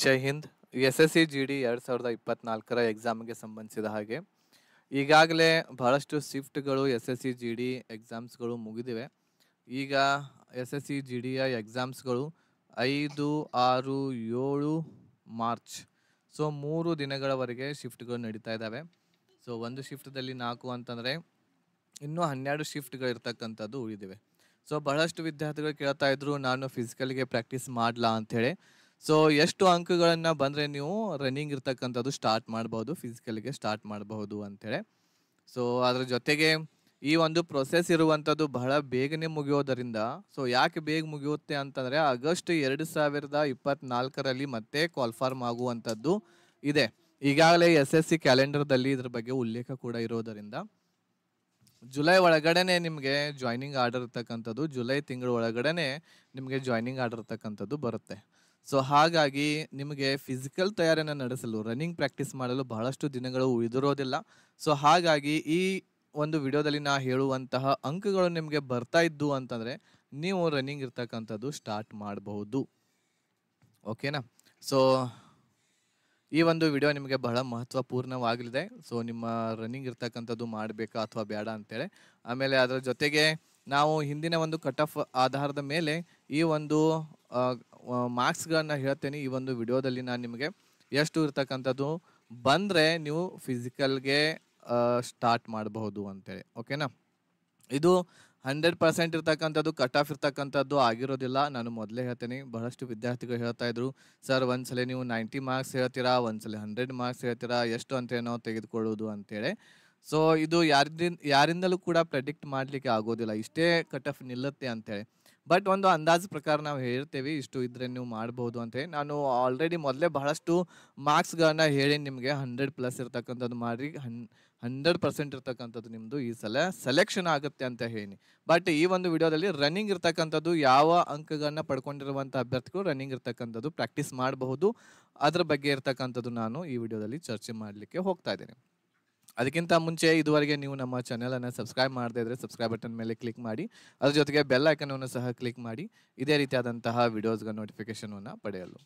ಜೈ ಹಿಂದ್ S S C G D ಎರಡು ಸಾವಿರದ ಇಪ್ಪತ್ನಾಲ್ಕರ ಎಕ್ಸಾಮ್ಗೆ ಸಂಬಂಧಿಸಿದ ಹಾಗೆ ಈಗಾಗಲೇ ಬಹಳಷ್ಟು ಶಿಫ್ಟ್ಗಳು S S C G D ಎಕ್ಸಾಮ್ಸ್ಗಳು ಮುಗಿದಿವೆ ಈಗ ಎಸ್ ಎಸ್ ಸಿ ಜಿ ಡಿಯ ಎಕ್ಸಾಮ್ಸ್ಗಳು ಐದು ಆರು ಏಳು ಮಾರ್ಚ್ ಸೊ ಮೂರು ದಿನಗಳವರೆಗೆ ಶಿಫ್ಟ್ಗಳು ನಡೀತಾ ಇದ್ದಾವೆ ಸೊ ಒಂದು ಶಿಫ್ಟ್ದಲ್ಲಿ ನಾಲ್ಕು ಅಂತಂದರೆ ಇನ್ನೂ ಹನ್ನೆರಡು ಶಿಫ್ಟ್ಗಳು ಇರ್ತಕ್ಕಂಥದ್ದು ಉಳಿದಿವೆ ಸೊ ಬಹಳಷ್ಟು ವಿದ್ಯಾರ್ಥಿಗಳು ಕೇಳ್ತಾ ಇದ್ರು ನಾನು ಫಿಸಿಕಲ್ಗೆ ಪ್ರಾಕ್ಟೀಸ್ ಮಾಡಲ ಅಂಥೇಳಿ ಸೊ ಎಷ್ಟು ಅಂಕಗಳನ್ನು ಬಂದರೆ ನೀವು ರನ್ನಿಂಗ್ ಇರ್ತಕ್ಕಂಥದ್ದು ಸ್ಟಾರ್ಟ್ ಮಾಡ್ಬೋದು ಫಿಸಿಕಲ್ಗೆ ಸ್ಟಾರ್ಟ್ ಮಾಡಬಹುದು ಅಂತೇಳಿ ಸೊ ಅದರ ಜೊತೆಗೆ ಈ ಒಂದು ಪ್ರೊಸೆಸ್ ಇರುವಂಥದ್ದು ಬಹಳ ಬೇಗನೆ ಮುಗಿಯೋದರಿಂದ ಸೊ ಯಾಕೆ ಬೇಗ ಮುಗಿಯುತ್ತೆ ಅಂತಂದರೆ ಆಗಸ್ಟ್ ಎರಡು ಸಾವಿರದ ಇಪ್ಪತ್ನಾಲ್ಕರಲ್ಲಿ ಮತ್ತೆ ಕ್ವಾಲ್ಫಾರ್ಮ್ ಆಗುವಂಥದ್ದು ಇದೆ ಈಗಾಗಲೇ ಎಸ್ ಎಸ್ ಸಿ ಕ್ಯಾಲೆಂಡರ್ದಲ್ಲಿ ಇದ್ರ ಬಗ್ಗೆ ಉಲ್ಲೇಖ ಕೂಡ ಇರೋದರಿಂದ ಜುಲೈ ಒಳಗಡೆ ನಿಮಗೆ ಜಾಯ್ನಿಂಗ್ ಆರ್ಡರ್ ಇರ್ತಕ್ಕಂಥದ್ದು ಜುಲೈ ತಿಂಗಳ ಒಳಗಡೆ ನಿಮಗೆ ಜಾಯ್ನಿಂಗ್ ಆರ್ಡರ್ ಇರ್ತಕ್ಕಂಥದ್ದು ಬರುತ್ತೆ ಸೊ ಹಾಗಾಗಿ ನಿಮಗೆ ಫಿಸಿಕಲ್ ತಯಾರಿಯನ್ನು ನಡೆಸಲು ರನ್ನಿಂಗ್ ಪ್ರಾಕ್ಟೀಸ್ ಮಾಡಲು ಬಹಳಷ್ಟು ದಿನಗಳು ಉಳಿದಿರೋದಿಲ್ಲ ಸೊ ಹಾಗಾಗಿ ಈ ಒಂದು ವಿಡಿಯೋದಲ್ಲಿ ನಾ ಹೇಳುವಂತಹ ಅಂಕಗಳು ನಿಮಗೆ ಬರ್ತಾ ಇದ್ದು ಅಂತಂದರೆ ನೀವು ರನ್ನಿಂಗ್ ಇರ್ತಕ್ಕಂಥದ್ದು ಸ್ಟಾರ್ಟ್ ಮಾಡಬಹುದು ಓಕೆನಾ ಸೊ ಈ ಒಂದು ವಿಡಿಯೋ ನಿಮಗೆ ಬಹಳ ಮಹತ್ವಪೂರ್ಣವಾಗಲಿದೆ ಸೊ ನಿಮ್ಮ ರನ್ನಿಂಗ್ ಇರ್ತಕ್ಕಂಥದ್ದು ಮಾಡಬೇಕಾ ಅಥವಾ ಬೇಡ ಅಂತೇಳಿ ಆಮೇಲೆ ಅದರ ಜೊತೆಗೆ ನಾವು ಹಿಂದಿನ ಒಂದು ಕಟ್ ಆಫ್ ಆಧಾರದ ಮೇಲೆ ಈ ಒಂದು ಮಾರ್ಕ್ಸ್ಗಳನ್ನು ಹೇಳ್ತೇನೆ ಈ ಒಂದು ವಿಡಿಯೋದಲ್ಲಿ ನಾನು ನಿಮಗೆ ಎಷ್ಟು ಇರ್ತಕ್ಕಂಥದ್ದು ಬಂದರೆ ನೀವು ಫಿಸಿಕಲ್ಗೆ ಸ್ಟಾರ್ಟ್ ಮಾಡಬಹುದು ಅಂತೇಳಿ ಓಕೆನಾ ಇದು ಹಂಡ್ರೆಡ್ ಪರ್ಸೆಂಟ್ ಇರ್ತಕ್ಕಂಥದ್ದು ಕಟ್ ಆಫ್ ಇರ್ತಕ್ಕಂಥದ್ದು ಆಗಿರೋದಿಲ್ಲ ನಾನು ಮೊದಲೇ ಹೇಳ್ತೇನೆ ಬಹಳಷ್ಟು ವಿದ್ಯಾರ್ಥಿಗಳು ಹೇಳ್ತಾ ಇದ್ರು ಸರ್ ಒಂದ್ಸಲ ನೀವು ನೈಂಟಿ ಮಾರ್ಕ್ಸ್ ಹೇಳ್ತೀರಾ ಒಂದ್ಸಲ ಹಂಡ್ರೆಡ್ ಮಾರ್ಕ್ಸ್ ಹೇಳ್ತೀರಾ ಎಷ್ಟು ಅಂತ ನಾವು ತೆಗೆದುಕೊಳ್ಳೋದು ಅಂತೇಳಿ ಸೊ ಇದು ಯಾರಿಂದ ಯಾರಿಂದಲೂ ಕೂಡ ಪ್ರೆಡಿಕ್ಟ್ ಮಾಡಲಿಕ್ಕೆ ಆಗೋದಿಲ್ಲ ಇಷ್ಟೇ ಕಟ್ ಆಫ್ ನಿಲ್ಲುತ್ತೆ ಅಂತೇಳಿ ಬಟ್ ಒಂದು ಅಂದಾಜು ಪ್ರಕಾರ ನಾವು ಹೇಳ್ತೇವೆ ಇಷ್ಟು ಇದ್ರೆ ನೀವು ಮಾಡಬಹುದು ಅಂತ ಹೇಳಿ ನಾನು ಆಲ್ರೆಡಿ ಮೊದಲೇ ಬಹಳಷ್ಟು ಮಾರ್ಕ್ಸ್ಗಳನ್ನ ಹೇಳಿ ನಿಮಗೆ ಹಂಡ್ರೆಡ್ ಪ್ಲಸ್ ಇರ್ತಕ್ಕಂಥದ್ದು ಮಾಡಿ ಹನ್ ಹಂಡ್ರೆಡ್ ಪರ್ಸೆಂಟ್ ಇರ್ತಕ್ಕಂಥದ್ದು ನಿಮ್ಮದು ಈ ಸಲ ಸೆಲೆಕ್ಷನ್ ಆಗುತ್ತೆ ಅಂತ ಹೇಳಿ ಬಟ್ ಈ ಒಂದು ವಿಡಿಯೋದಲ್ಲಿ ರನ್ನಿಂಗ್ ಇರ್ತಕ್ಕಂಥದ್ದು ಯಾವ ಅಂಕಗಳನ್ನ ಪಡ್ಕೊಂಡಿರುವಂಥ ಅಭ್ಯರ್ಥಿಗಳು ರನ್ನಿಂಗ್ ಇರ್ತಕ್ಕಂಥದ್ದು ಪ್ರಾಕ್ಟೀಸ್ ಮಾಡಬಹುದು ಅದ್ರ ಬಗ್ಗೆ ಇರ್ತಕ್ಕಂಥದ್ದು ನಾನು ಈ ವಿಡಿಯೋದಲ್ಲಿ ಚರ್ಚೆ ಮಾಡಲಿಕ್ಕೆ ಹೋಗ್ತಾ ಇದ್ದೇನೆ ಅದಕ್ಕಿಂತ ಮುಂಚೆ ಇದುವರೆಗೆ ನೀವು ನಮ್ಮ ಚಾನೆಲನ್ನು ಸಬ್ಸ್ಕ್ರೈಬ್ ಮಾಡದೇ ಇದ್ರೆ ಸಬ್ಸ್ಕ್ರೈಬ್ ಬಟನ್ ಮೇಲೆ ಕ್ಲಿಕ್ ಮಾಡಿ ಅದ್ರ ಜೊತೆಗೆ ಬೆಲ್ ಅನ್ನು ಸಹ ಕ್ಲಿಕ್ ಮಾಡಿ ಇದೇ ರೀತಿಯಾದಂತಹ ನೋಟಿಫಿಕೇಶನ್ ನೋಟಿಫಿಕೇಷನನ್ನು ಪಡೆಯಲು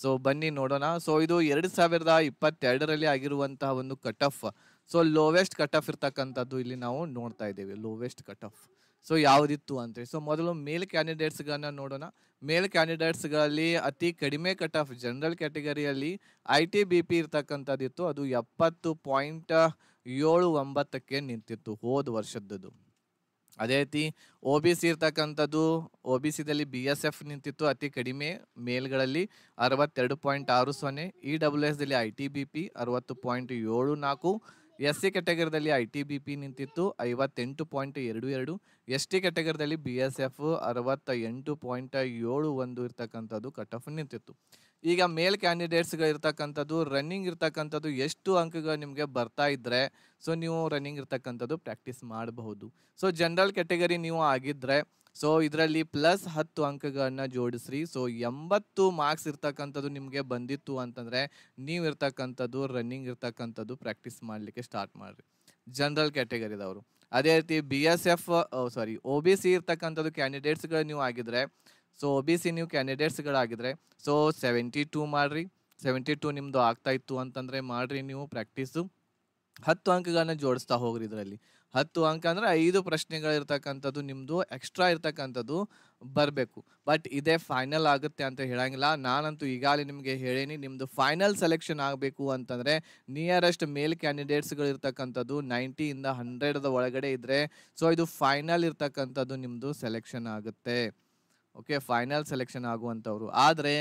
ಸೊ ಬನ್ನಿ ನೋಡೋಣ ಸೊ ಇದು ಎರಡು ಸಾವಿರದ ಇಪ್ಪತ್ತೆರಡರಲ್ಲಿ ಆಗಿರುವಂತಹ ಒಂದು cut off so lowest cut off ಇರ್ತಕ್ಕಂಥದ್ದು ಇಲ್ಲಿ ನಾವು ನೋಡ್ತಾ ಇದ್ದೇವೆ ಲೋವೆಸ್ಟ್ ಕಟ್ ಆಫ್ ಸೊ ಯಾವುದಿತ್ತು ಅಂತೇಳಿ ಸೊ ಮೊದಲು ಮೇಲ್ ಕ್ಯಾಂಡಿಡೇಟ್ಸ್ಗಳನ್ನ ನೋಡೋಣ ಮೇಲ್ ಕ್ಯಾಂಡಿಡೇಟ್ಸ್ಗಳಲ್ಲಿ ಅತಿ ಕಡಿಮೆ ಕಟ್ ಆಫ್ ಜನರಲ್ ಕ್ಯಾಟಗರಿಯಲ್ಲಿ ಐ ಟಿ ಬಿ ಪಿ ಇರ್ತಕ್ಕಂಥದ್ದಿತ್ತು ಅದು ಎಪ್ಪತ್ತು ಪಾಯಿಂಟ್ ಏಳು ಒಂಬತ್ತಕ್ಕೆ ನಿಂತಿತ್ತು ಹೋದ ವರ್ಷದ್ದು ಅದೇ ರೀತಿ ಒ ಬಿ ಸಿ ಇರ್ತಕ್ಕಂಥದ್ದು ಒ ಬಿ ಸಿದಲ್ಲಿ ಬಿ ಎಸ್ ಎಫ್ ನಿಂತಿತ್ತು ಅತಿ ಕಡಿಮೆ ಮೇಲ್ಗಳಲ್ಲಿ ಅರವತ್ತೆರಡು ಪಾಯಿಂಟ್ ಆರು ಸೊನ್ನೆ ಇ e ಡಬ್ಲ್ಯೂ ದಲ್ಲಿ ಐ ಟಿ ಬಿ ಪಿ ಅರವತ್ತು ಪಾಯಿಂಟ್ ಏಳು ನಾಲ್ಕು ಎಸ್ ಸಿ ಕೆಟಗರಿದಲ್ಲಿ ಐ ಟಿ ಬಿ ಪಿ ನಿಂತಿತ್ತು ಐವತ್ತೆಂಟು ಪಾಯಿಂಟ್ ಎರಡು ಎರಡು ಎಸ್ ಟಿ ಕೆಟಗರಿದಲ್ಲಿ ಬಿ ಎಸ್ ಎಫ್ ಅರವತ್ತ ಎಂಟು ಪಾಯಿಂಟ್ ಏಳು ಒಂದು ಇರ್ತಕ್ಕಂಥದ್ದು ಕಟ್ ಆಫ್ ನಿಂತಿತ್ತು ಈಗ ಮೇಲ್ ಕ್ಯಾಂಡಿಡೇಟ್ಸ್ಗಳು ಇರ್ತಕ್ಕಂಥದ್ದು ರನ್ನಿಂಗ್ ಇರ್ತಕ್ಕಂಥದ್ದು ಎಷ್ಟು ಅಂಕಗಳು ನಿಮಗೆ ಬರ್ತಾ ಇದ್ದರೆ ಸೊ ನೀವು ರನ್ನಿಂಗ್ ಇರ್ತಕ್ಕಂಥದ್ದು ಪ್ರಾಕ್ಟೀಸ್ ಮಾಡಬಹುದು ಸೊ ಜನರಲ್ ಕೆಟಗರಿ ನೀವು ಆಗಿದ್ದರೆ ಸೊ ಇದರಲ್ಲಿ ಪ್ಲಸ್ ಹತ್ತು ಅಂಕಗಳನ್ನ ಜೋಡಿಸ್ರಿ ಸೊ ಎಂಬತ್ತು ಮಾರ್ಕ್ಸ್ ಇರ್ತಕ್ಕಂಥದ್ದು ನಿಮಗೆ ಬಂದಿತ್ತು ಅಂತಂದರೆ ನೀವು ಇರ್ತಕ್ಕಂಥದ್ದು ರನ್ನಿಂಗ್ ಇರ್ತಕ್ಕಂಥದ್ದು ಪ್ರಾಕ್ಟೀಸ್ ಮಾಡಲಿಕ್ಕೆ ಸ್ಟಾರ್ಟ್ ಮಾಡಿರಿ ಜನರಲ್ ಕ್ಯಾಟಗರಿದವರು ಅದೇ ರೀತಿ B S F sorry O B C ಇರ್ತಕ್ಕಂಥದ್ದು ಕ್ಯಾಂಡಿಡೇಟ್ಸ್ಗಳು ನೀವು ಆಗಿದ್ರೆ ಸೊ ಒ ಬಿ ಸಿ ನೀವು ಗಳಾಗಿದ್ರೆ ಸೊ ಸೆವೆಂಟಿ ಟೂ ಮಾಡಿರಿ ಸೆವೆಂಟಿ ಟೂ ನಿಮ್ಮದು ಆಗ್ತಾ ಇತ್ತು ಅಂತಂದರೆ ಮಾಡಿರಿ ನೀವು ಪ್ರಾಕ್ಟೀಸು ಹತ್ತು ಅಂಕಗಳನ್ನ ಜೋಡಿಸ್ತಾ ಹೋಗ್ರಿ ಇದರಲ್ಲಿ ಹತ್ತು ಅಂಕ ಅಂದರೆ ಐದು ಪ್ರಶ್ನೆಗಳಿರ್ತಕ್ಕಂಥದ್ದು ನಿಮ್ಮದು ಎಕ್ಸ್ಟ್ರಾ ಇರ್ತಕ್ಕಂಥದ್ದು ಬರಬೇಕು ಬಟ್ ಇದೇ ಫೈನಲ್ ಆಗುತ್ತೆ ಅಂತ ಹೇಳಂಗಿಲ್ಲ ನಾನಂತೂ ಈಗಾಗಲೇ ನಿಮಗೆ ಹೇಳೀನಿ ನಿಮ್ಮದು ಫೈನಲ್ ಸೆಲೆಕ್ಷನ್ ಆಗಬೇಕು ಅಂತಂದರೆ ನಿಯರೆಸ್ಟ್ ಮೇಲ್ ಕ್ಯಾಂಡಿಡೇಟ್ಸ್ಗಳು ಇರ್ತಕ್ಕಂಥದ್ದು ನೈಂಟಿಯಿಂದ ಹಂಡ್ರೆಡದ ಒಳಗಡೆ ಇದ್ದರೆ ಸೊ ಇದು ಫೈನಲ್ ಇರ್ತಕ್ಕಂಥದ್ದು ನಿಮ್ಮದು ಸೆಲೆಕ್ಷನ್ ಆಗುತ್ತೆ ಓಕೆ ಫೈನಲ್ ಸೆಲೆಕ್ಷನ್ ಆಗುವಂಥವ್ರು ಆದರೆ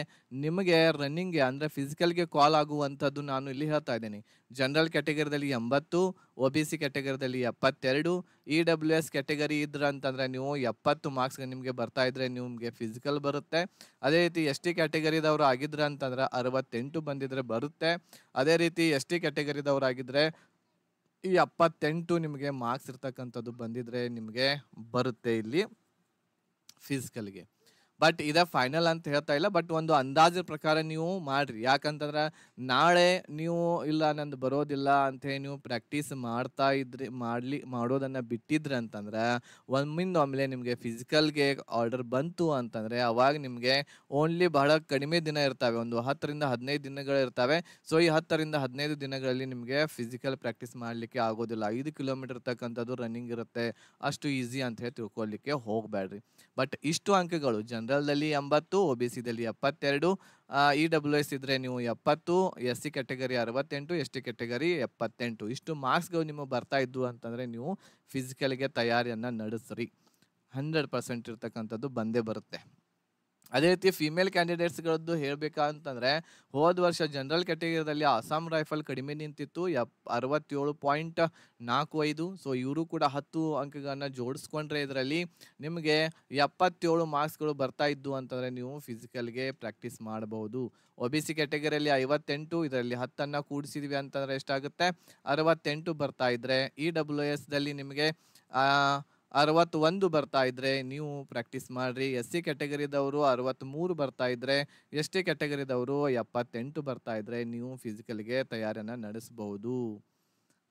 ನಿಮಗೆ ರನ್ನಿಂಗ್ಗೆ ಅಂದರೆ ಫಿಸಿಕಲ್ಗೆ ಕಾಲ್ ಆಗುವಂಥದ್ದು ನಾನು ಇಲ್ಲಿ ಹೇಳ್ತಾ ಇದ್ದೀನಿ ಜನರಲ್ ಕ್ಯಾಟಗರಿದಲ್ಲಿ ಎಂಬತ್ತು ಒ ಬಿ ಸಿ ಕ್ಯಾಟಗರಿದಲ್ಲಿ ಎಪ್ಪತ್ತೆರಡು ಇ ಡಬ್ಲ್ಯೂ ಎಸ್ ಕ್ಯಾಟಗರಿ ಇದ್ರ ಅಂತಂದರೆ ನೀವು ಎಪ್ಪತ್ತು ಮಾರ್ಕ್ಸ್ಗೆ ನಿಮಗೆ ಬರ್ತಾ ಇದ್ದರೆ ನಿಮಗೆ ಫಿಸಿಕಲ್ ಬರುತ್ತೆ ಅದೇ ರೀತಿ ಎಸ್ ಟಿ ಕ್ಯಾಟಗರಿದವರು ಆಗಿದ್ರೆ ಅಂತಂದರೆ ಅರವತ್ತೆಂಟು ಬಂದಿದ್ರೆ ಬರುತ್ತೆ ಅದೇ ರೀತಿ ಎಸ್ ಟಿ ಕ್ಯಾಟಗರಿದವರು ಆಗಿದ್ದರೆ ಈ ಎಪ್ಪತ್ತೆಂಟು ನಿಮಗೆ ಮಾರ್ಕ್ಸ್ ಇರ್ತಕ್ಕಂಥದ್ದು ಬಂದಿದ್ರೆ ನಿಮಗೆ ಬರುತ್ತೆ ಇಲ್ಲಿ ಫಿಸಿಕಲ್ಗೆ ಬಟ್ ಇದೇ ಫೈನಲ್ ಅಂತ ಹೇಳ್ತಾ ಇಲ್ಲ ಬಟ್ ಒಂದು ಅಂದಾಜು ಪ್ರಕಾರ ನೀವು ಮಾಡಿರಿ ಯಾಕಂತಂದ್ರೆ ನಾಳೆ ನೀವು ಇಲ್ಲ ನಂದು ಬರೋದಿಲ್ಲ ಅಂತ ಹೇಳಿ ನೀವು ಪ್ರಾಕ್ಟೀಸ್ ಮಾಡ್ತಾ ಇದ್ರಿ ಮಾಡ್ಲಿ ಮಾಡೋದನ್ನು ಬಿಟ್ಟಿದ್ರಿ ಅಂತಂದ್ರೆ ಒಮ್ಮಿಂದ ಆಮೇಲೆ ನಿಮಗೆ ಫಿಸಿಕಲ್ಗೆ ಆರ್ಡರ್ ಬಂತು ಅಂತಂದರೆ ಅವಾಗ ನಿಮಗೆ ಓನ್ಲಿ ಬಹಳ ಕಡಿಮೆ ದಿನ ಇರ್ತವೆ ಒಂದು ಹತ್ತರಿಂದ ಹದಿನೈದು ದಿನಗಳು ಇರ್ತವೆ ಸೊ ಈ ಹತ್ತರಿಂದ ಹದಿನೈದು ದಿನಗಳಲ್ಲಿ ನಿಮಗೆ ಫಿಸಿಕಲ್ ಪ್ರಾಕ್ಟೀಸ್ ಮಾಡಲಿಕ್ಕೆ ಆಗೋದಿಲ್ಲ ಐದು ಕಿಲೋಮೀಟರ್ ತಕ್ಕಂಥದ್ದು ರನ್ನಿಂಗ್ ಇರುತ್ತೆ ಅಷ್ಟು ಈಸಿ ಅಂತ ಹೇಳಿ ತಿಳ್ಕೊಳ್ಲಿಕ್ಕೆ ಹೋಗಬೇಡ್ರಿ ಬಟ್ ಇಷ್ಟು ಅಂಕಗಳು ಜನ ಜನರಲ್ದಲ್ಲಿ ಎಂಬತ್ತು ಒ ಬಿ ಸಿದಲ್ಲಿ ಎಪ್ಪತ್ತೆರಡು ಇ ಡಬ್ಲ್ಯೂ ಎಸ್ ಇದ್ರೆ ನೀವು ಎಪ್ಪತ್ತು ಎಸ್ ಸಿ ಕ್ಯಾಟಗರಿ ಅರವತ್ತೆಂಟು ಎಸ್ ಟಿ ಕ್ಯಾಟಗರಿ ಎಪ್ಪತ್ತೆಂಟು ಇಷ್ಟು ಮಾರ್ಕ್ಸ್ಗಳು ನಿಮಗೆ ಬರ್ತಾ ಇದ್ವು ಅಂತಂದರೆ ನೀವು ಫಿಸಿಕಲ್ಗೆ ತಯಾರಿಯನ್ನು ನಡೆಸ್ರಿ ಹಂಡ್ರೆಡ್ ಪರ್ಸೆಂಟ್ ಇರ್ತಕ್ಕಂಥದ್ದು ಬಂದೇ ಬರುತ್ತೆ ಅದೇ ರೀತಿ ಫಿಮೇಲ್ ಕ್ಯಾಂಡಿಡೇಟ್ಸ್ಗಳದ್ದು ಹೇಳಬೇಕಂತಂದರೆ ಹೋದ ವರ್ಷ ಜನರಲ್ ಕ್ಯಾಟಗರಿಯಲ್ಲಿ ಅಸ್ಸಾಂ ರೈಫಲ್ ಕಡಿಮೆ ನಿಂತಿತ್ತು ಎಪ್ ಅರವತ್ತೇಳು ಪಾಯಿಂಟ್ ನಾಲ್ಕು ಐದು ಸೊ ಇವರು ಕೂಡ ಹತ್ತು ಅಂಕಗಳನ್ನು ಜೋಡಿಸ್ಕೊಂಡ್ರೆ ಇದರಲ್ಲಿ ನಿಮಗೆ ಎಪ್ಪತ್ತೇಳು ಮಾರ್ಕ್ಸ್ಗಳು ಬರ್ತಾ ಇದ್ದು ಅಂತಂದರೆ ನೀವು ಫಿಸಿಕಲ್ಗೆ ಪ್ರಾಕ್ಟೀಸ್ ಮಾಡಬಹುದು ಒ ಬಿ ಸಿ ಕ್ಯಾಟಗರಿಯಲ್ಲಿ ಐವತ್ತೆಂಟು ಇದರಲ್ಲಿ ಹತ್ತನ್ನು ಕೂಡಿಸಿದ್ವಿ ಅಂತಂದರೆ ಎಷ್ಟಾಗುತ್ತೆ ಅರವತ್ತೆಂಟು ಬರ್ತಾ ಇದ್ದರೆ ಇ e ಡಬ್ಲ್ಯೂ ಎಸ್ದಲ್ಲಿ ನಿಮಗೆ ಅರವತ್ತೊಂದು ಬರ್ತಾ ಇದ್ರೆ ನೀವು ಪ್ರಾಕ್ಟೀಸ್ ಮಾಡ್ರಿ ಎಸ್ ಸಿ ಕ್ಯಾಟಗರಿದವರು ಅರವತ್ತ್ಮೂರು ಬರ್ತಾ ಇದ್ರೆ ಎಸ್ ಟಿ ಕ್ಯಾಟಗರಿದವರು ಎಪ್ಪತ್ತೆಂಟು ಬರ್ತಾ ಇದ್ರೆ ನೀವು ಫಿಸಿಕಲ್ಗೆ ತಯಾರಿಯನ್ನು ನಡೆಸಬಹುದು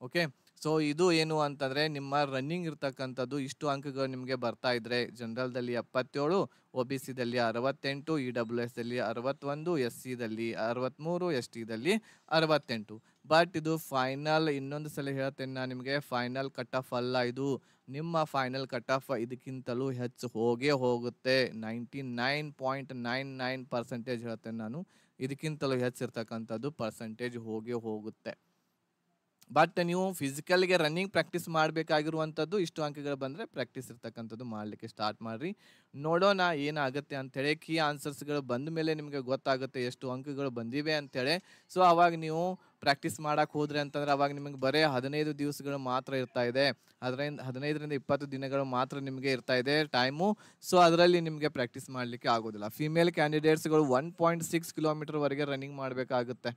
ಓಕೆ ಸೊ ಇದು ಏನು ಅಂತಂದರೆ ನಿಮ್ಮ ರನ್ನಿಂಗ್ ಇರ್ತಕ್ಕಂಥದ್ದು ಇಷ್ಟು ಅಂಕಗಳು ನಿಮಗೆ ಬರ್ತಾ ಇದ್ದರೆ ಜನರಲ್ದಲ್ಲಿ ಎಪ್ಪತ್ತೇಳು ಒ ಬಿ ಸಿದಲ್ಲಿ ಅರವತ್ತೆಂಟು ಇ ಡಬ್ಲ್ಯೂ ಎಸ್ ದಲ್ಲಿ ಅರವತ್ತೊಂದು ಎಸ್ ಸಿದಲ್ಲಿ ಅರವತ್ತ್ಮೂರು ಎಸ್ ಟಿದಲ್ಲಿ ಅರವತ್ತೆಂಟು ಬಟ್ ಇದು ಫೈನಲ್ ಇನ್ನೊಂದು ಸಲ ಹೇಳ್ತೇನೆ ನಾನು ನಿಮಗೆ ಫೈನಲ್ ಕಟ್ ಆಫ್ ಅಲ್ಲ ಇದು ನಿಮ್ಮ ಫೈನಲ್ ಕಟ್ ಆಫ್ ಇದಕ್ಕಿಂತಲೂ ಹೆಚ್ಚು ಹೋಗೇ ಹೋಗುತ್ತೆ ninety nine point nine nine percentage ಹೇಳ್ತೇನೆ ನಾನು ಇದಕ್ಕಿಂತಲೂ ಹೆಚ್ಚಿರ್ತಕ್ಕಂಥದ್ದು ಪರ್ಸೆಂಟೇಜ್ ಹೋಗೇ ಹೋಗುತ್ತೆ ಬಟ್ ನೀವು ಫಿಸಿಕಲ್ಗೆ ರನ್ನಿಂಗ್ ಪ್ರಾಕ್ಟೀಸ್ ಮಾಡಬೇಕಾಗಿರುವಂಥದ್ದು ಇಷ್ಟು ಅಂಕಗಳು ಬಂದರೆ ಪ್ರಾಕ್ಟೀಸ್ ಇರ್ತಕ್ಕಂಥದ್ದು ಮಾಡಲಿಕ್ಕೆ ಸ್ಟಾರ್ಟ್ ಮಾಡಿರಿ ನೋಡೋಣ ಏನಾಗುತ್ತೆ ಅಂಥೇಳಿ ಕೀ ಆನ್ಸರ್ಸ್ಗಳು ಬಂದ ಮೇಲೆ ನಿಮಗೆ ಗೊತ್ತಾಗುತ್ತೆ ಎಷ್ಟು ಅಂಕಗಳು ಬಂದಿವೆ ಅಂಥೇಳಿ ಸೊ ಆವಾಗ ನೀವು ಪ್ರಾಕ್ಟೀಸ್ ಮಾಡಕ್ಕೆ ಹೋದ್ರೆ ಅಂತಂದ್ರೆ ಅವಾಗ ನಿಮಗೆ ಬರೀ ಹದಿನೈದು ದಿವಸಗಳು ಮಾತ್ರ ಇರ್ತಾ ಇದೆ ಅದರಿಂದ ಹದಿನೈದರಿಂದ ಇಪ್ಪತ್ತು ದಿನಗಳು ಮಾತ್ರ ನಿಮಗೆ ಇರ್ತಾ ಇದೆ ಟೈಮು ಸೊ ಅದರಲ್ಲಿ ನಿಮಗೆ ಪ್ರಾಕ್ಟೀಸ್ ಮಾಡಲಿಕ್ಕೆ ಆಗೋದಿಲ್ಲ ಫಿಮೇಲ್ ಕ್ಯಾಂಡಿಡೇಟ್ಸ್ಗಳು ಒನ್ ಪಾಯಿಂಟ್ ಸಿಕ್ಸ್ ಕಿಲೋಮೀಟರ್ವರೆಗೆ ರನ್ನಿಂಗ್ ಮಾಡಬೇಕಾಗುತ್ತೆ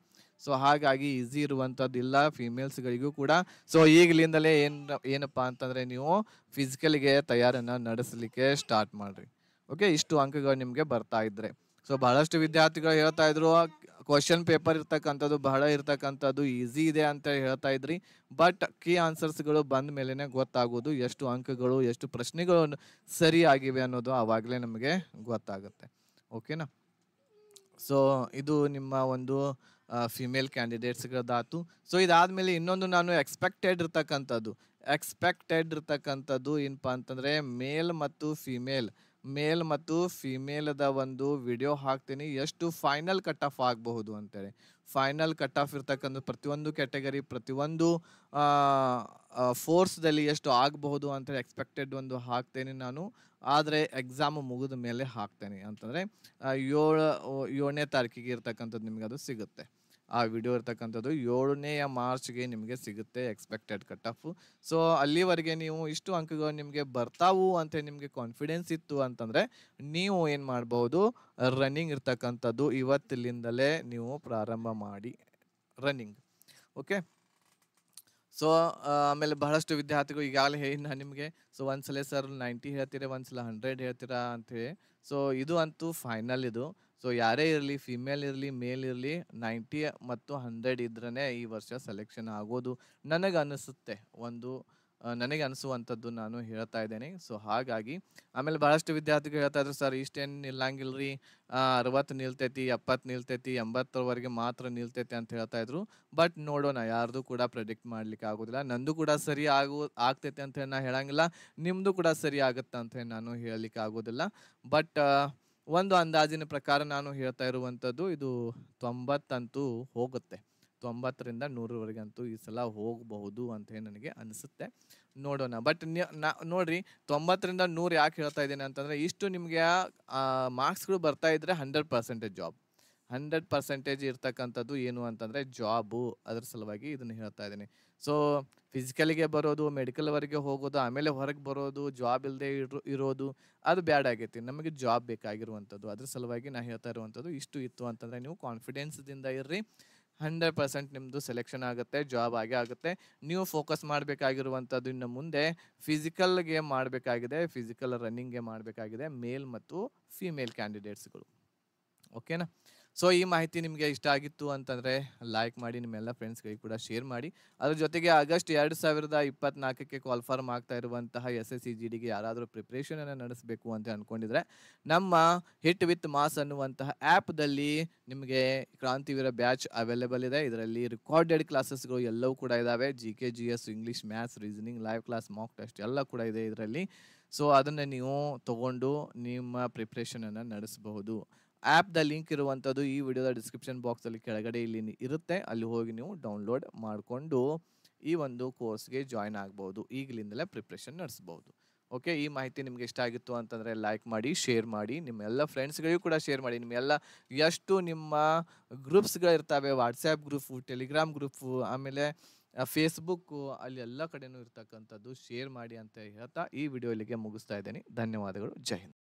ಸೊ ಹಾಗಾಗಿ ಈಸಿ ಇರುವಂಥದ್ದಿಲ್ಲ ಫಿಮೇಲ್ಸ್ಗಳಿಗೂ ಕೂಡ ಸೊ ಈಗಲಿಂದಲೇ ಏನು ಏನಪ್ಪ ಅಂತಂದರೆ ನೀವು ಫಿಸಿಕಲ್ಗೆ ತಯಾರನ್ನು ನಡೆಸಲಿಕ್ಕೆ ಸ್ಟಾರ್ಟ್ ಮಾಡಿರಿ ಓಕೆ ಇಷ್ಟು ಅಂಕಗಳು ನಿಮಗೆ ಬರ್ತಾ ಇದ್ದರೆ ಸೊ ಬಹಳಷ್ಟು ವಿದ್ಯಾರ್ಥಿಗಳು ಹೇಳ್ತಾ ಇದ್ರು ಕ್ವಶನ್ ಪೇಪರ್ ಇರ್ತಕ್ಕಂಥದ್ದು ಬಹಳ ಇರ್ತಕ್ಕಂಥದ್ದು ಈಸಿ ಇದೆ ಅಂತ ಹೇಳ್ತಾ ಇದ್ರಿ ಬಟ್ ಕೀ ಆನ್ಸರ್ಸ್ಗಳು ಬಂದ ಮೇಲೆನೆ ಗೊತ್ತಾಗೋದು ಎಷ್ಟು ಅಂಕಗಳು ಎಷ್ಟು ಪ್ರಶ್ನೆಗಳು ಸರಿಯಾಗಿವೆ ಅನ್ನೋದು ಆವಾಗಲೇ ನಮಗೆ ಗೊತ್ತಾಗುತ್ತೆ ಓಕೆನಾ ಸೊ ಇದು ನಿಮ್ಮ ಒಂದು ಫಿಮೇಲ್ ಕ್ಯಾಂಡಿಡೇಟ್ಸ್ಗಳದ್ದಾತು ಸೊ ಇದಾದಮೇಲೆ ಇನ್ನೊಂದು ನಾನು ಎಕ್ಸ್ಪೆಕ್ಟೆಡ್ ಇರ್ತಕ್ಕಂಥದ್ದು ಎಕ್ಸ್ಪೆಕ್ಟೆಡ್ ಇರ್ತಕ್ಕಂಥದ್ದು ಏನಪ್ಪಾ ಅಂತಂದರೆ ಮೇಲ್ ಮತ್ತು ಫಿಮೇಲ್ ಮೇಲ್ ಮತ್ತು ಫಿಮೇಲ್ದ ಒಂದು ವಿಡಿಯೋ ಹಾಕ್ತೀನಿ ಎಷ್ಟು ಫೈನಲ್ ಕಟ್ ಆಫ್ ಆಗಬಹುದು ಅಂತೇಳಿ ಫೈನಲ್ ಕಟ್ ಆಫ್ ಇರ್ತಕ್ಕಂಥ ಪ್ರತಿಯೊಂದು ಕ್ಯಾಟಗರಿ ಪ್ರತಿಯೊಂದು ಫೋರ್ಸ್ದಲ್ಲಿ ಎಷ್ಟು ಆಗಬಹುದು ಅಂತೇಳಿ ಎಕ್ಸ್ಪೆಕ್ಟೆಡ್ ಒಂದು ಹಾಕ್ತೇನೆ ನಾನು ಆದರೆ ಎಕ್ಸಾಮ್ ಮುಗಿದ ಮೇಲೆ ಹಾಕ್ತೇನೆ ಅಂತಂದರೆ ಏಳು ಏಳನೇ ತಾರೀಕಿಗೆ ಇರ್ತಕ್ಕಂಥದ್ದು ನಿಮಗೆ ಅದು ಸಿಗುತ್ತೆ ಆ ವಿಡಿಯೋ ಇರ್ತಕ್ಕಂಥದ್ದು ಏಳನೆಯ ಮಾರ್ಚ್ಗೆ ನಿಮಗೆ ಸಿಗುತ್ತೆ ಎಕ್ಸ್ಪೆಕ್ಟೆಡ್ ಕಟ್ ಆಫ್ ಸೊ ಅಲ್ಲಿವರೆಗೆ ನೀವು ಇಷ್ಟು ಅಂಕಗಳು ನಿಮಗೆ ಬರ್ತಾವು ಅಂತ ನಿಮಗೆ ಕಾನ್ಫಿಡೆನ್ಸ್ ಇತ್ತು ಅಂತಂದರೆ ನೀವು ಏನು ಮಾಡ್ಬೋದು ರನ್ನಿಂಗ್ ಇರ್ತಕ್ಕಂಥದ್ದು ಇವತ್ತಿಲಿಂದಲೇ ನೀವು ಪ್ರಾರಂಭ ಮಾಡಿ ರನ್ನಿಂಗ್ ಓಕೆ ಸೊ ಆಮೇಲೆ ಬಹಳಷ್ಟು ವಿದ್ಯಾರ್ಥಿಗಳು ಈಗಾಗಲೇ ಹೇಳಿ ನಾನು ನಿಮಗೆ ಸೊ ಒಂದ್ಸಲ ಸರ್ ನೈಂಟಿ ಹೇಳ್ತೀರಾ ಒಂದ್ಸಲ ಹಂಡ್ರೆಡ್ ಹೇಳ್ತೀರಾ ಅಂತ ಹೇಳಿ ಸೊ ಇದು ಅಂತೂ ಫೈನಲ್ ಇದು ಸೊ ಯಾರೇ ಇರಲಿ ಫಿಮೇಲ್ ಇರಲಿ ಮೇಲ್ ಇರಲಿ ನೈಂಟಿ ಮತ್ತು ಹಂಡ್ರೆಡ್ ಇದ್ರೇ ಈ ವರ್ಷ ಸೆಲೆಕ್ಷನ್ ಆಗೋದು ನನಗೆ ಅನಿಸುತ್ತೆ ಒಂದು ನನಗೆ ಅನಿಸುವಂಥದ್ದು ನಾನು ಹೇಳ್ತಾ ಇದ್ದೇನೆ ಸೊ ಹಾಗಾಗಿ ಆಮೇಲೆ ಭಾಳಷ್ಟು ವಿದ್ಯಾರ್ಥಿಗಳು ಹೇಳ್ತಾ ಇದ್ರು ಸರ್ ಇಷ್ಟೇನು ನಿಲ್ಲಂಗಿಲ್ಲ ಅರವತ್ತು ನಿಲ್ತೈತಿ ಎಪ್ಪತ್ತು ನಿಲ್ತೈತಿ ಎಂಬತ್ತರವರೆಗೆ ಮಾತ್ರ ನಿಲ್ತೈತಿ ಅಂತ ಹೇಳ್ತಾ ಇದ್ರು ಬಟ್ ನೋಡೋಣ ಯಾರ್ದು ಕೂಡ ಪ್ರೆಡಿಕ್ಟ್ ಮಾಡ್ಲಿಕ್ಕೆ ಆಗೋದಿಲ್ಲ ನಂದು ಕೂಡ ಸರಿ ಆಗೋ ಆಗ್ತೈತಿ ಅಂತ ಹೇಳಿ ನಾನು ಹೇಳಂಗಿಲ್ಲ ನಿಮ್ಮದು ಕೂಡ ಸರಿ ಆಗುತ್ತೆ ಅಂತ ಹೇಳಿ ನಾನು ಹೇಳಲಿಕ್ಕೆ ಆಗೋದಿಲ್ಲ ಬಟ್ ಒಂದು ಅಂದಾಜಿನ ಪ್ರಕಾರ ನಾನು ಹೇಳ್ತಾ ಇರುವಂಥದ್ದು ಇದು ತೊಂಬತ್ತಂತೂ ಹೋಗುತ್ತೆ ತೊಂಬತ್ತರಿಂದ ನೂರವರೆಗೆ ಅಂತೂ ಈ ಸಲ ಹೋಗಬಹುದು ಅಂತ ನನಗೆ ಅನಿಸುತ್ತೆ ನೋಡೋಣ ಬಟ್ ನೋಡ್ರಿ ತೊಂಬತ್ತರಿಂದ ನೂರು ಯಾಕೆ ಹೇಳ್ತಾ ಇದ್ದೇನೆ ಅಂತಂದರೆ ಇಷ್ಟು ನಿಮಗೆ ಮಾರ್ಕ್ಸ್ಗಳು ಬರ್ತಾ ಇದ್ದರೆ hundred percentage job hundred percentage ಇರ್ತಕ್ಕಂಥದ್ದು ಏನು ಅಂತಂದರೆ ಜಾಬು ಅದ್ರ ಸಲುವಾಗಿ ಇದನ್ನು ಹೇಳ್ತಾ ಇದ್ದೀನಿ ಸೊ ಫಿಸಿಕಲಿಗೆ ಬರೋದು ಮೆಡಿಕಲ್ವರೆಗೆ ಹೋಗೋದು ಆಮೇಲೆ ಹೊರಗೆ ಬರೋದು ಜಾಬ್ ಇಲ್ಲದೆ ಇರೋದು ಅದು ಬ್ಯಾಡ್ ಆಗೈತಿ ನಮಗೆ ಜಾಬ್ ಬೇಕಾಗಿರುವಂಥದ್ದು ಅದ್ರ ಸಲುವಾಗಿ ನಾನು ಹೇಳ್ತಾ ಇರುವಂಥದ್ದು ಇಷ್ಟು ಇತ್ತು ಅಂತಂದರೆ ನೀವು ಕಾನ್ಫಿಡೆನ್ಸ್ದಿಂದ ಇರ್ರಿ ಹಂಡ್ರೆಡ್ ಪರ್ಸೆಂಟ್ ನಿಮ್ಮದು ಸೆಲೆಕ್ಷನ್ ಆಗುತ್ತೆ ಜಾಬ್ ಆಗೇ ಆಗುತ್ತೆ ನೀವು ಫೋಕಸ್ ಮಾಡಬೇಕಾಗಿರುವಂಥದ್ದು ಇನ್ನು ಮುಂದೆ ಫಿಸಿಕಲ್ಗೆ ಮಾಡಬೇಕಾಗಿದೆ ಫಿಸಿಕಲ್ ರನ್ನಿಂಗ್ಗೆ ಮಾಡಬೇಕಾಗಿದೆ ಮೇಲ್ ಮತ್ತು ಫೀಮೇಲ್ ಕ್ಯಾಂಡಿಡೇಟ್ಸ್ಗಳು ಓಕೆನಾ ಸೊ ಈ ಮಾಹಿತಿ ನಿಮಗೆ ಇಷ್ಟ ಆಗಿತ್ತು ಅಂತಂದರೆ ಲೈಕ್ ಮಾಡಿ ನಿಮ್ಮೆಲ್ಲ ಫ್ರೆಂಡ್ಸ್ಗಳಿಗೆ ಕೂಡ ಶೇರ್ ಮಾಡಿ ಅದ್ರ ಜೊತೆಗೆ ಆಗಸ್ಟ್ ಎರಡು ಸಾವಿರದ ಇಪ್ಪತ್ನಾಲ್ಕಕ್ಕೆ ಕ್ವಾಲ್ಫಾರ್ಮ್ ಆಗ್ತಾ ಇರುವಂತಹ ಎಸ್ ಎಸ್ ಸಿ ಜಿ ಡಿಗೆ ಯಾರಾದರೂ ಪ್ರಿಪ್ರೇಷನನ್ನು ನಡೆಸಬೇಕು ಅಂತ ಅಂದ್ಕೊಂಡಿದ್ರೆ ನಮ್ಮ ಹಿಟ್ ವಿತ್ ಮಾಸ್ ಅನ್ನುವಂತಹ ಆ್ಯಪ್ದಲ್ಲಿ ನಿಮಗೆ ಕ್ರಾಂತಿವೀರ ಬ್ಯಾಚ್ ಅವೈಲೇಬಲ್ ಇದೆ ಇದರಲ್ಲಿ ರೆಕಾರ್ಡೆಡ್ ಕ್ಲಾಸಸ್ಗಳು ಎಲ್ಲವೂ ಕೂಡ ಇದ್ದಾವೆ G K G S English maths reasoning live class mock test ಎಲ್ಲ ಕೂಡ ಇದೆ ಇದರಲ್ಲಿ ಸೊ ಅದನ್ನು ನೀವು ತಗೊಂಡು ನಿಮ್ಮ ಪ್ರಿಪ್ರೇಷನನ್ನು ನಡೆಸಬಹುದು ಆ್ಯಪ್ದ ಲಿಂಕ್ ಇರುವಂಥದ್ದು ಈ ವಿಡಿಯೋದ ಡಿಸ್ಕ್ರಿಪ್ಷನ್ ಬಾಕ್ಸಲ್ಲಿ ಕೆಳಗಡೆ ಇಲ್ಲಿ ಇರುತ್ತೆ ಅಲ್ಲಿ ಹೋಗಿ ನೀವು ಡೌನ್ಲೋಡ್ ಮಾಡಿಕೊಂಡು ಈ ಒಂದು ಕೋರ್ಸ್ಗೆ ಜಾಯ್ನ್ ಆಗ್ಬೋದು ಈಗಲಿಂದಲೇ ಪ್ರಿಪ್ರೇಷನ್ ನಡೆಸ್ಬೋದು ಓಕೆ ಈ ಮಾಹಿತಿ ನಿಮಗೆ ಇಷ್ಟ ಆಗಿತ್ತು ಅಂತಂದರೆ ಲೈಕ್ ಮಾಡಿ ಶೇರ್ ಮಾಡಿ ನಿಮ್ಮೆಲ್ಲ ಫ್ರೆಂಡ್ಸ್ಗಳಿಗೂ ಕೂಡ ಶೇರ್ ಮಾಡಿ ನಿಮ್ಮೆಲ್ಲ ಎಷ್ಟು ನಿಮ್ಮ ಗ್ರೂಪ್ಸ್ಗಳಿರ್ತವೆ ವಾಟ್ಸ್ಯಾಪ್ ಗ್ರೂಪು ಟೆಲಿಗ್ರಾಮ್ ಗ್ರೂಪು ಆಮೇಲೆ ಫೇಸ್ಬುಕ್ಕು ಅಲ್ಲಿ ಎಲ್ಲ ಕಡೆನೂ ಇರ್ತಕ್ಕಂಥದ್ದು ಶೇರ್ ಮಾಡಿ ಅಂತ ಹೇಳ್ತಾ ಈ ವಿಡಿಯೋ ಇಲ್ಲಿಗೆ ಮುಗಿಸ್ತಾ ಇದ್ದೀನಿ ಧನ್ಯವಾದಗಳು ಜೈ ಹಿಂದ್